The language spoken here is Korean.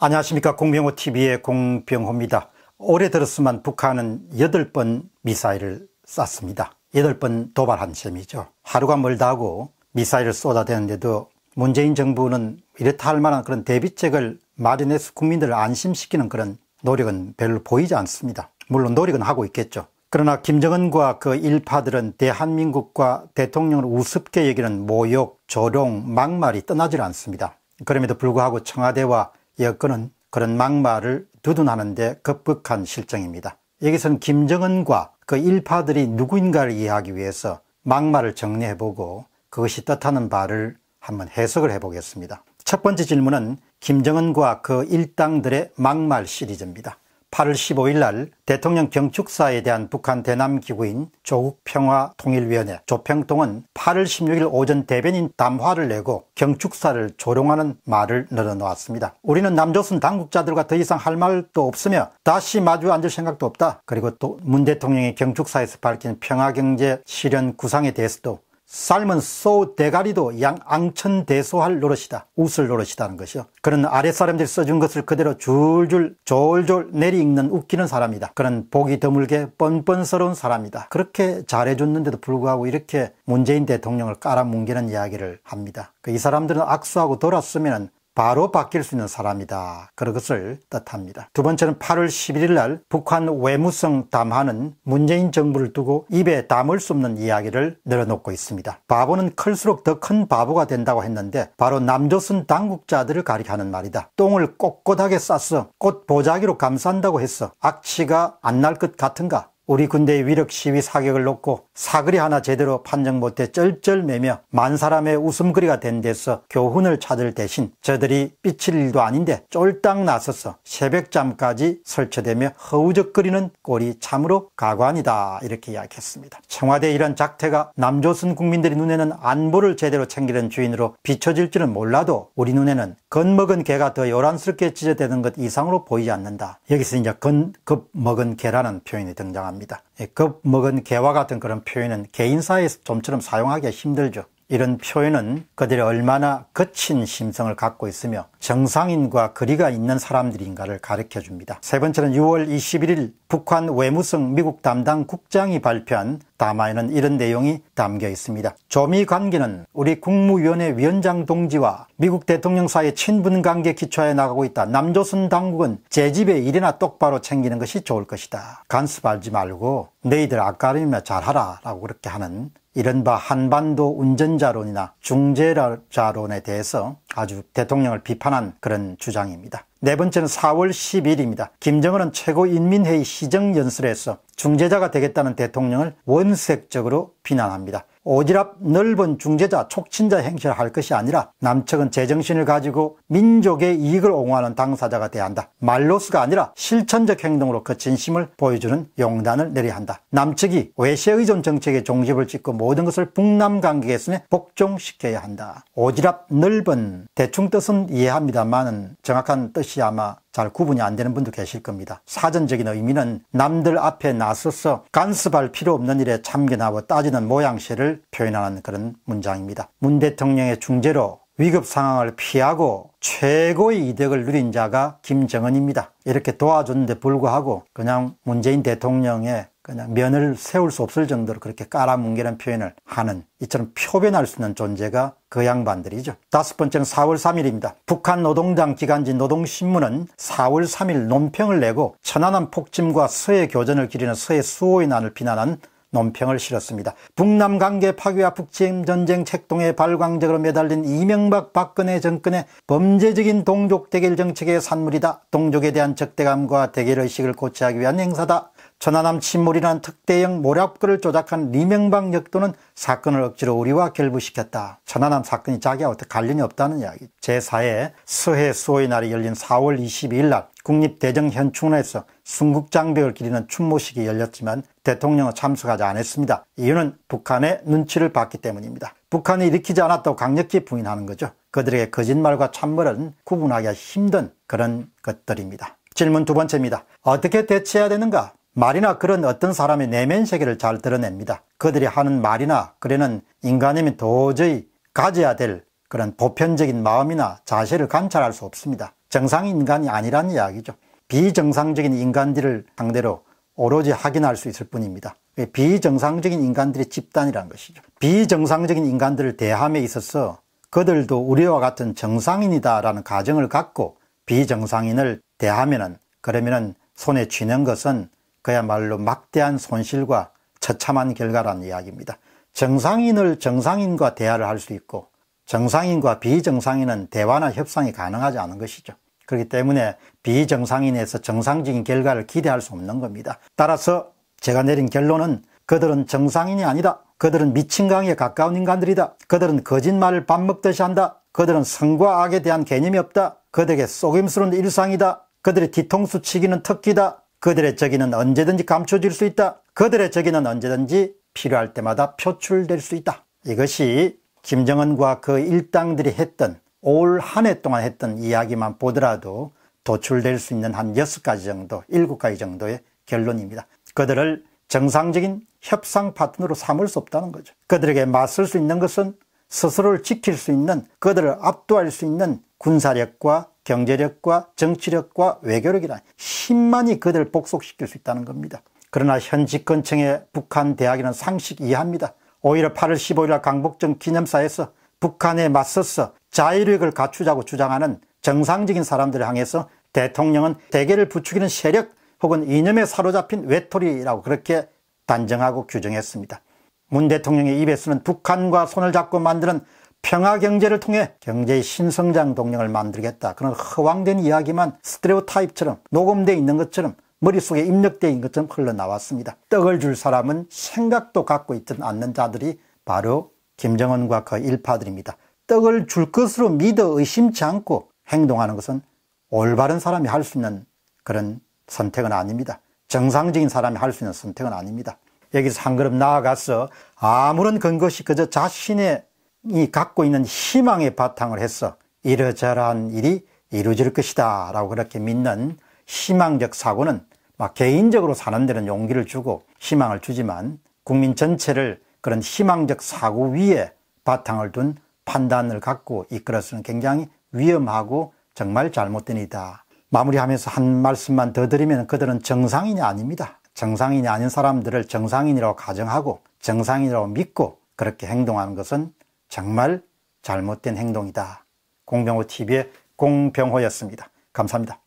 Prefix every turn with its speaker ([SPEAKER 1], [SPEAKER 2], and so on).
[SPEAKER 1] 안녕하십니까 공병호 TV의 공병호입니다. 올해 들었으면 북한은 8번 미사일을 쐈습니다. 8번 도발한 셈이죠. 하루가 멀다 하고 미사일을 쏟아대는데도 문재인 정부는 이렇다 할 만한 그런 대비책을 마련해서 국민들을 안심시키는 그런 노력은 별로 보이지 않습니다. 물론 노력은 하고 있겠죠. 그러나 김정은과 그 일파들은 대한민국과 대통령을 우습게 여기는 모욕, 조롱, 막말이 떠나질 않습니다. 그럼에도 불구하고 청와대와 여건은 그런 막말을 두둔하는데 급박한 실정입니다. 여기서는 김정은과 그 일파들이 누구인가를 이해하기 위해서 막말을 정리해보고 그것이 뜻하는 바를 한번 해석을 해보겠습니다. 첫 번째 질문은 김정은과 그 일당들의 막말 시리즈입니다. 8월 15일 날 대통령 경축사에 대한 북한 대남기구인 조국평화통일위원회 조평통은 8월 16일 오전 대변인 담화를 내고 경축사를 조롱하는 말을 늘어놓았습니다. 우리는 남조선 당국자들과 더 이상 할 말도 없으며 다시 마주 앉을 생각도 없다. 그리고 또 문 대통령의 경축사에서 밝힌 평화경제 실현 구상에 대해서도 삶은 소 대가리도 양 앙천 대소할 노릇이다. 웃을 노릇이다는 것이요. 그런 아랫사람들이 써준 것을 그대로 줄줄 졸졸 내리익는 웃기는 사람이다. 그런 보기 드물게 뻔뻔스러운 사람이다. 그렇게 잘해줬는데도 불구하고 이렇게 문재인 대통령을 깔아뭉개는 이야기를 합니다. 그 이 사람들은 악수하고 돌았으면 바로 바뀔 수 있는 사람이다. 그런 것을 뜻합니다. 두 번째는 8월 11일 날 북한 외무성 담화는 문재인 정부를 두고 입에 담을 수 없는 이야기를 늘어놓고 있습니다. 바보는 클수록 더 큰 바보가 된다고 했는데 바로 남조선 당국자들을 가리키는 말이다. 똥을 꼿꼿하게 싸서 꽃 보자기로 감싼다고 했어. 악취가 안 날 것 같은가? 우리 군대의 위력 시위 사격을 놓고 사거리 하나 제대로 판정 못해 쩔쩔매며 만 사람의 웃음거리가 된 데서 교훈을 찾을 대신 저들이 삐칠 일도 아닌데 쫄딱 나서서 새벽잠까지 설치되며 허우적거리는 꼴이 참으로 가관이다 이렇게 이야기했습니다. 청와대 이런 작태가 남조선 국민들이 눈에는 안보를 제대로 챙기는 주인으로 비춰질 줄은 몰라도 우리 눈에는 건먹은 개가 더 요란스럽게 찢어대는 것 이상으로 보이지 않는다. 여기서 이제 건급 먹은 개라는 표현이 등장합니다. 합니다. 겁 예, 먹은 개와 같은 그런 표현은 개인사에서 좀처럼 사용하기가 힘들죠. 이런 표현은 그들이 얼마나 거친 심성을 갖고 있으며 정상인과 거리가 있는 사람들인가를 가르쳐 줍니다. 세 번째는 6월 21일 북한 외무성 미국 담당 국장이 발표한 담화에는 이런 내용이 담겨 있습니다. 조미 관계는 우리 국무위원회 위원장 동지와 미국 대통령 사이의 친분 관계 기초에 나가고 있다. 남조선 당국은 제 집의 일이나 똑바로 챙기는 것이 좋을 것이다. 간섭하지 말고 너희들 아까림이나 잘하라 라고 그렇게 하는 이른바 한반도 운전자론이나 중재자론에 대해서 아주 대통령을 비판한 그런 주장입니다. 네 번째는 4월 10일입니다. 김정은은 최고인민회의 시정연설에서 중재자가 되겠다는 대통령을 원색적으로 비난합니다. 오지랖 넓은 중재자 촉친자 행실을 할 것이 아니라 남측은 제정신을 가지고 민족의 이익을 옹호하는 당사자가 돼야 한다. 말로스가 아니라 실천적 행동으로 그 진심을 보여주는 용단을 내려야 한다. 남측이 외세의존 정책의 종집을 짓고 모든 것을 북남 관계에서는 복종시켜야 한다. 오지랖 넓은 대충 뜻은 이해합니다만 정확한 뜻이 아마 잘 구분이 안 되는 분도 계실 겁니다. 사전적인 의미는 남들 앞에 나서서 간섭할 필요 없는 일에 참견하고 따지는 모양새를 표현하는 그런 문장입니다. 문 대통령의 중재로 위급 상황을 피하고 최고의 이득을 누린 자가 김정은입니다. 이렇게 도와줬는데 불구하고 그냥 문재인 대통령의 그냥 면을 세울 수 없을 정도로 그렇게 깔아뭉개는 표현을 하는 이처럼 표변할 수 있는 존재가 그 양반들이죠. 다섯 번째는 4월 3일입니다. 북한 노동당 기간지 노동신문은 4월 3일 논평을 내고 천안함 폭침과 서해 교전을 기리는 서해 수호의 난을 비난한 논평을 실었습니다. 북남 관계 파괴와 북침 전쟁 책동에 발광적으로 매달린 이명박 박근혜 정권의 범죄적인 동족 대결 정책의 산물이다. 동족에 대한 적대감과 대결의식을 고취하기 위한 행사다. 천안함 침몰이라는 특대형 모략글을 조작한 리명박 역도는 사건을 억지로 우리와 결부시켰다. 천안함 사건이 자기와 어떻게 관련이 없다는 이야기. 제4회 서해 수호의 날이 열린 4월 22일 날 국립대정현충원에서 순국장벽을 기리는 춘모식이 열렸지만 대통령은 참석하지 않았습니다. 이유는 북한의 눈치를 봤기 때문입니다. 북한이 일으키지 않았다고 강력히 부인하는 거죠. 그들에게 거짓말과 참말은 구분하기가 힘든 그런 것들입니다. 질문 두 번째입니다. 어떻게 대처해야 되는가? 말이나 글은 어떤 사람의 내면 세계를 잘 드러냅니다. 그들이 하는 말이나 글에는 인간임이 도저히 가져야 될 그런 보편적인 마음이나 자세를 관찰할 수 없습니다. 정상 인간이 아니라는 이야기죠. 비정상적인 인간들을 상대로 오로지 확인할 수 있을 뿐입니다. 비정상적인 인간들의 집단이란 것이죠. 비정상적인 인간들을 대함에 있어서 그들도 우리와 같은 정상인이다라는 가정을 갖고 비정상인을 대하면은 그러면은 손에 쥐는 것은 그야말로 막대한 손실과 처참한 결과란 이야기입니다. 정상인을 정상인과 대화를 할 수 있고 정상인과 비정상인은 대화나 협상이 가능하지 않은 것이죠. 그렇기 때문에 비정상인에서 정상적인 결과를 기대할 수 없는 겁니다. 따라서 제가 내린 결론은 그들은 정상인이 아니다. 그들은 미친강에 가까운 인간들이다. 그들은 거짓말을 밥 먹듯이 한다. 그들은 성과 악에 대한 개념이 없다. 그들에게 속임스러운 일상이다. 그들의 뒤통수 치기는 특기다. 그들의 적이는 언제든지 감춰질 수 있다. 그들의 적이는 언제든지 필요할 때마다 표출될 수 있다. 이것이 김정은과 그 일당들이 했던 올 한 해 동안 했던 이야기만 보더라도 도출될 수 있는 한 6가지 정도, 7가지 정도의 결론입니다. 그들을 정상적인 협상 파트너로 삼을 수 없다는 거죠. 그들에게 맞설 수 있는 것은 스스로를 지킬 수 있는, 그들을 압도할 수 있는 군사력과 경제력과 정치력과 외교력이란 힘만이 그들 복속시킬 수 있다는 겁니다. 그러나 현직권층의 북한 대학에는 상식 이하입니다. 오히려 8월 15일 강북정 기념사에서 북한에 맞서서 자유력을 갖추자고 주장하는 정상적인 사람들을 향해서 대통령은 대결을 부추기는 세력 혹은 이념에 사로잡힌 외톨이라고 그렇게 단정하고 규정했습니다. 문 대통령의 입에서는 북한과 손을 잡고 만드는 평화 경제를 통해 경제의 신성장 동력을 만들겠다. 그런 허황된 이야기만 스트레오 타입처럼 녹음돼 있는 것처럼 머릿속에 입력되어 있는 것처럼 흘러나왔습니다. 떡을 줄 사람은 생각도 갖고 있든 않는 자들이 바로 김정은과 그 일파들입니다. 떡을 줄 것으로 믿어 의심치 않고 행동하는 것은 올바른 사람이 할 수 있는 그런 선택은 아닙니다. 정상적인 사람이 할 수 있는 선택은 아닙니다. 여기서 한 걸음 나아가서 아무런 근거시 그저 자신의 이 갖고 있는 희망의 바탕을 해서 이러저러한 일이 이루어질 것이다 라고 그렇게 믿는 희망적 사고는 막 개인적으로 사는 데는 용기를 주고 희망을 주지만 국민 전체를 그런 희망적 사고 위에 바탕을 둔 판단을 갖고 이끌어서는 굉장히 위험하고 정말 잘못된 일이다. 마무리하면서 한 말씀만 더 드리면 그들은 정상인이 아닙니다. 정상인이 아닌 사람들을 정상인이라고 가정하고 정상인이라고 믿고 그렇게 행동하는 것은 정말 잘못된 행동이다. 공병호 TV의 공병호였습니다. 감사합니다.